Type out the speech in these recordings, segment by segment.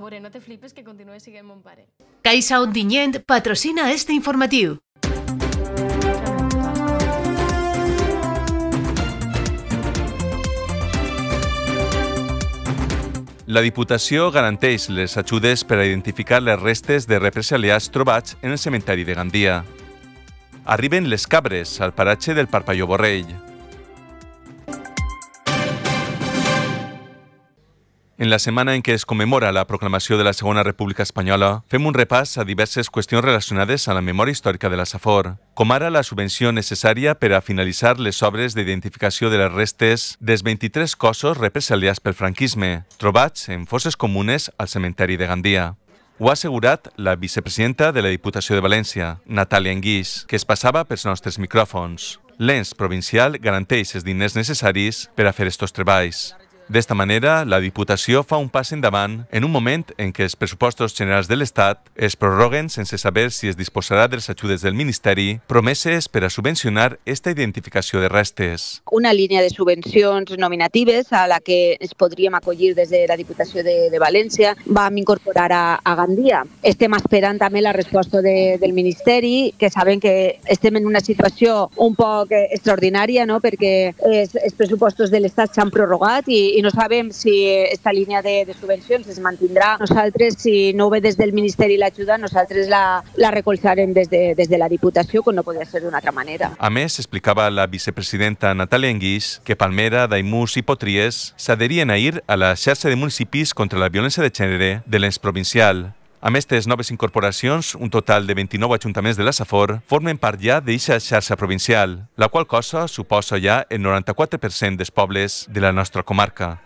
A veure, no te flipes que continue siguent mon pare. Caixa Ondinyent patrocina este informatiu. La Diputació garanteix les ajudes per a identificar les restes de represaliats trobats en el cementari de Gandia. Arriben les cabres al paratge del Parpalló Borrell. en la setmana en què es commemora la proclamació de la Segona República Espanyola, fem un repàs a diverses qüestions relacionades a la memòria històrica de la SAFOR, com ara la subvenció necessària per a finalitzar les obres d'identificació de les restes dels 23 cossos represaliats pel franquisme, trobats en fosses comunes al cementeri de Gandia. Ho ha assegurat la vicepresidenta de la Diputació de València, Natàlia Enguix, que es passava pels nostres micròfons. L'ENS provincial garanteix els diners necessaris per a fer estos treballs. D'esta manera, la Diputació fa un pas endavant en un moment en què els pressupostos generals de l'Estat es prorroguen sense saber si es disposarà de les ajudes del Ministeri promeses per a subvencionar esta identificació de restes. Una línia de subvencions nominatives a la que es podríem acollir des de la Diputació de, de València vam incorporar a, a Gandia. Estem esperant també la resposta de, del Ministeri, que saben que estem en una situació un poc eh, extraordinària, no? perquè els, els pressupostos de l'Estat s'han prorrogat i, i no sabem si aquesta línia de, de subvencions es mantindrà. Nosaltres, si no ve des del Ministeri l'ajuda, nosaltres la, la recolzarem des de, des de la Diputació, com no podria ser d'una altra manera. A més, explicava la vicepresidenta Natalia Enguix que Palmera, Daimús i Potries s'adherien ahir a la xarxa de municipis contra la violència de gènere de l'ens provincial amb aquestes noves incorporacions, un total de 29 ajuntaments de la Safor formen part ja d'eixa xarxa provincial, la qual cosa suposa ja el 94% dels pobles de la nostra comarca.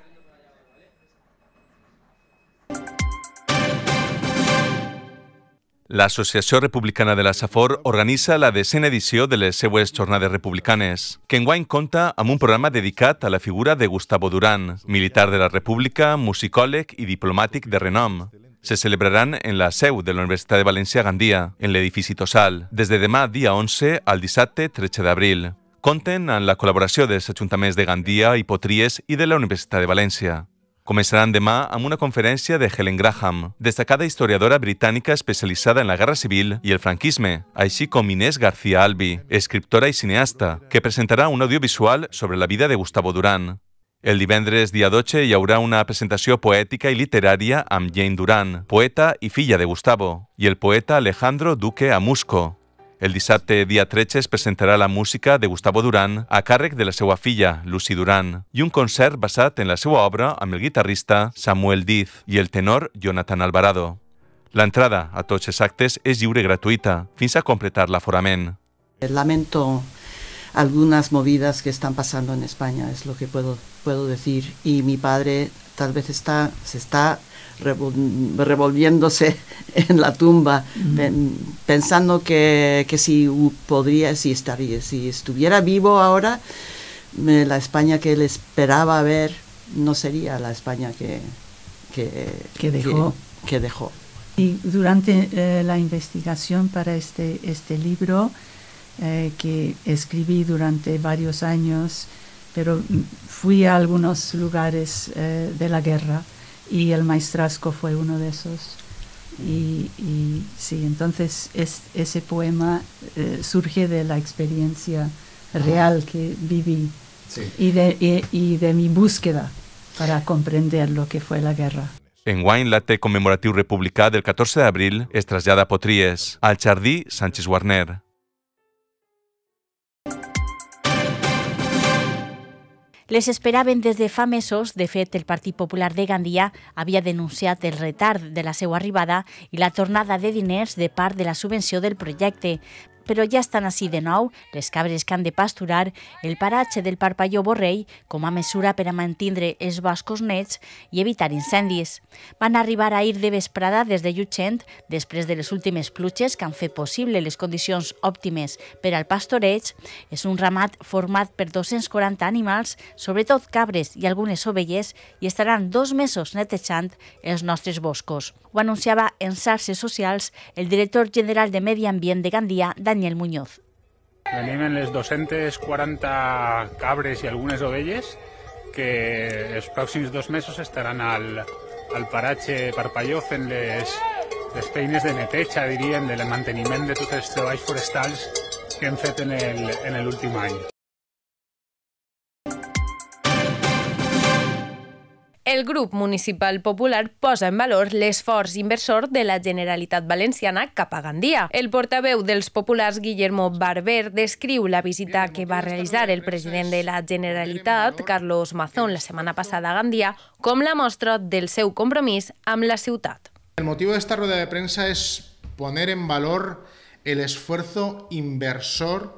L'Associació Republicana de la Safor organitza la decena edició de les seues jornades republicanes, que enguany compta amb un programa dedicat a la figura de Gustavo Durán, militar de la República, musicòleg i diplomàtic de renom, se celebrarán en la seu de la Universidad de Valencia Gandia, en l'edifici Tosal, desde de demà día 11 al dissabte 13 abril Conten amb la colaboración dels ajuntaments de Gandia i Potries y de la Universidad de València. comenzarán demà amb una conferencia de Helen Graham, destacada historiadora británica especializada en la Guerra Civil y el franquismo, así como Inés García Albi, escritora y cineasta, que presentará un audiovisual sobre la vida de Gustavo Durán. El divendres dia 12 hi haurà una presentació poètica i literària amb Jane Duran, poeta i filla de Gustavo, i el poeta Alejandro Duque Amusco. El dissabte dia 13 es presentarà la música de Gustavo Duran a càrrec de la seva filla, Lucy Duran, i un concert basat en la seva obra amb el guitarrista Samuel Diz i el tenor Jonathan Alvarado. L'entrada a tots els actes és lliure i gratuïta, fins a completar l'aforament. Lamento algunas movidas que están pasando en España, es lo que puedo, puedo decir. Y mi padre tal vez está, se está revolviéndose en la tumba, pensando que, si podría, si estaría, si estuviera vivo ahora, la España que él esperaba ver no sería la España que, que, dejó. Y durante eh, la investigación para este, este libro, eh, que escribí durante varios años, pero fui a algunos lugares eh, de la guerra y el maestrasco fue uno de esos. Y, sí, entonces ese poema eh, surge de la experiencia real que viví y, de, mi búsqueda para comprender lo que fue la guerra. En Wine l'Acte commemoratiu republicà del 14 de es trasllada a Potries, al Chardí Sánchez Warner. les esperaven des de fa mesos. De fet, el Partit Popular de Gandia havia denunciat el retard de la seva arribada i la tornada de diners de part de la subvenció del projecte però ja estan així de nou les cabres que han de pasturar el paratge del Parpalló Borrell com a mesura per a mantindre els boscos nets i evitar incendis. Van arribar a ir de vesprada des de Llutxent després de les últimes pluges que han fet possible les condicions òptimes per al pastoreig. És un ramat format per 240 animals, sobretot cabres i algunes ovelles, i estaran dos mesos netejant els nostres boscos. Ho anunciava en xarxes socials el director general de Medi Ambient de Gandia, Daniel Daniel Muñoz. Venim en les 240 cabres y algunas ovejas que los próximos dos meses estarán al, parache paratge en fent les, de neteja, dirían del mantenimiento de tots els treballs forestals que hem fet en último año. El grup municipal popular posa en valor l'esforç inversor de la Generalitat Valenciana cap a Gandia. El portaveu dels populars, Guillermo Barber, descriu la visita que va realitzar el president de la Generalitat, Carlos Mazón, la setmana passada a Gandia, com la mostra del seu compromís amb la ciutat. El motiu d'esta roda de premsa és poner en valor el esfuerzo inversor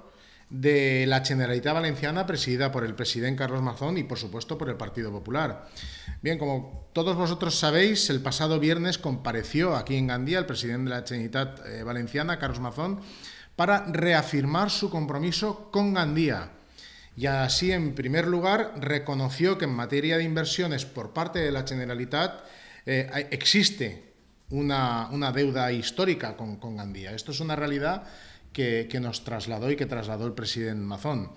de la Generalitat Valenciana presidida por el presidente Carlos Mazón y, por supuesto, por el Partido Popular. Bien, como todos vosotros sabéis, el pasado viernes compareció aquí en Gandía el presidente de la Generalitat eh, Valenciana, Carlos Mazón, para reafirmar su compromiso con Gandía. Y así, en primer lugar, reconoció que en materia de inversiones por parte de la Generalitat eh, existe una, una, deuda histórica con, con Gandía. Esto es una realidad que, nos trasladó y que trasladó el presidente Mazón.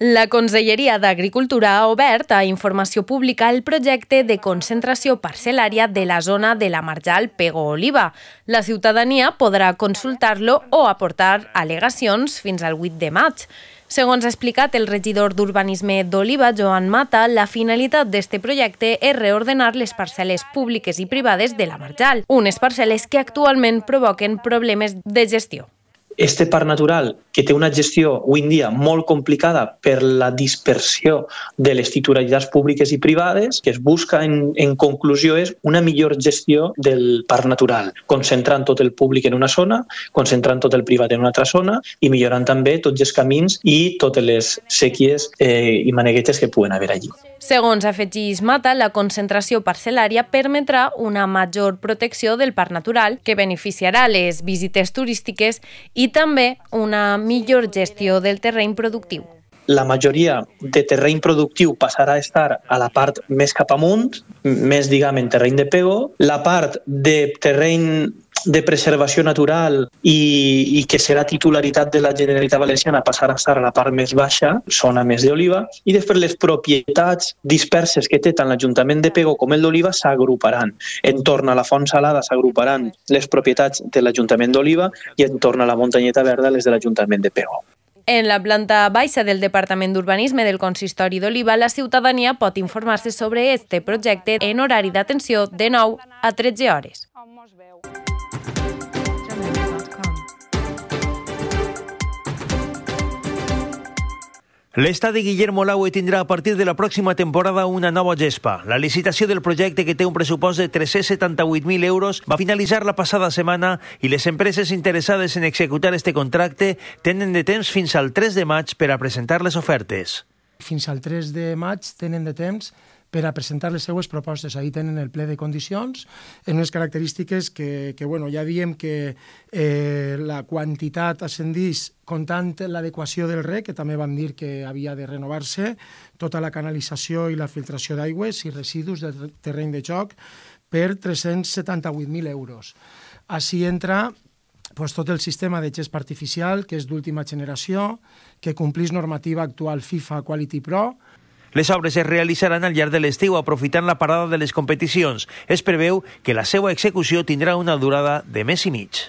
La Conselleria d'Agricultura ha obert a informació pública el projecte de concentració parcel·lària de la zona de la Marjal Pego Oliva. La ciutadania podrà consultar-lo o aportar al·legacions fins al 8 de maig. Segons ha explicat el regidor d'Urbanisme d'Oliva, Joan Mata, la finalitat d'aquest projecte és reordenar les parcel·les públiques i privades de la Marjal, unes parcel·les que actualment provoquen problemes de gestió este parc natural, que té una gestió avui dia molt complicada per la dispersió de les titularitats públiques i privades, que es busca en, en conclusió és una millor gestió del parc natural, concentrant tot el públic en una zona, concentrant tot el privat en una altra zona i millorant també tots els camins i totes les sèquies eh, i maneguetes que puguen haver allí. Segons afegís Mata, la concentració parcel·lària permetrà una major protecció del parc natural que beneficiarà les visites turístiques i i també una millor gestió del terreny productiu la majoria de terreny productiu passarà a estar a la part més cap amunt, més, diguem, en terreny de pego. La part de terreny de preservació natural i, i que serà titularitat de la Generalitat Valenciana passarà a estar a la part més baixa, zona més d'oliva, i després les propietats disperses que té tant l'Ajuntament de Pego com el d'Oliva s'agruparan. Entorn a la Font Salada s'agruparan les propietats de l'Ajuntament d'Oliva i entorn a la Muntanyeta Verda les de l'Ajuntament de Pego. En la planta baixa del Departament d'Urbanisme del Consistori d'Oliva, la ciutadania pot informar-se sobre este projecte en horari d'atenció de 9 a 13 hores. L'estadi Guillermo Laue tindrà a partir de la pròxima temporada una nova gespa. La licitació del projecte, que té un pressupost de 378.000 euros, va finalitzar la passada setmana i les empreses interessades en executar este contracte tenen de temps fins al 3 de maig per a presentar les ofertes. Fins al 3 de maig tenen de temps per a presentar les seues propostes. Ahir tenen el ple de condicions, en unes característiques que, que bueno, ja diem que eh, la quantitat ascendís comptant l'adequació del rec, que també vam dir que havia de renovar-se, tota la canalització i la filtració d'aigües i residus de terreny de joc per 378.000 euros. Així entra pues, tot el sistema de gest artificial, que és d'última generació, que complís normativa actual FIFA Quality Pro, les obres es realitzaran al llarg de l'estiu aprofitant la parada de les competicions. Es preveu que la seva execució tindrà una durada de mes i mig.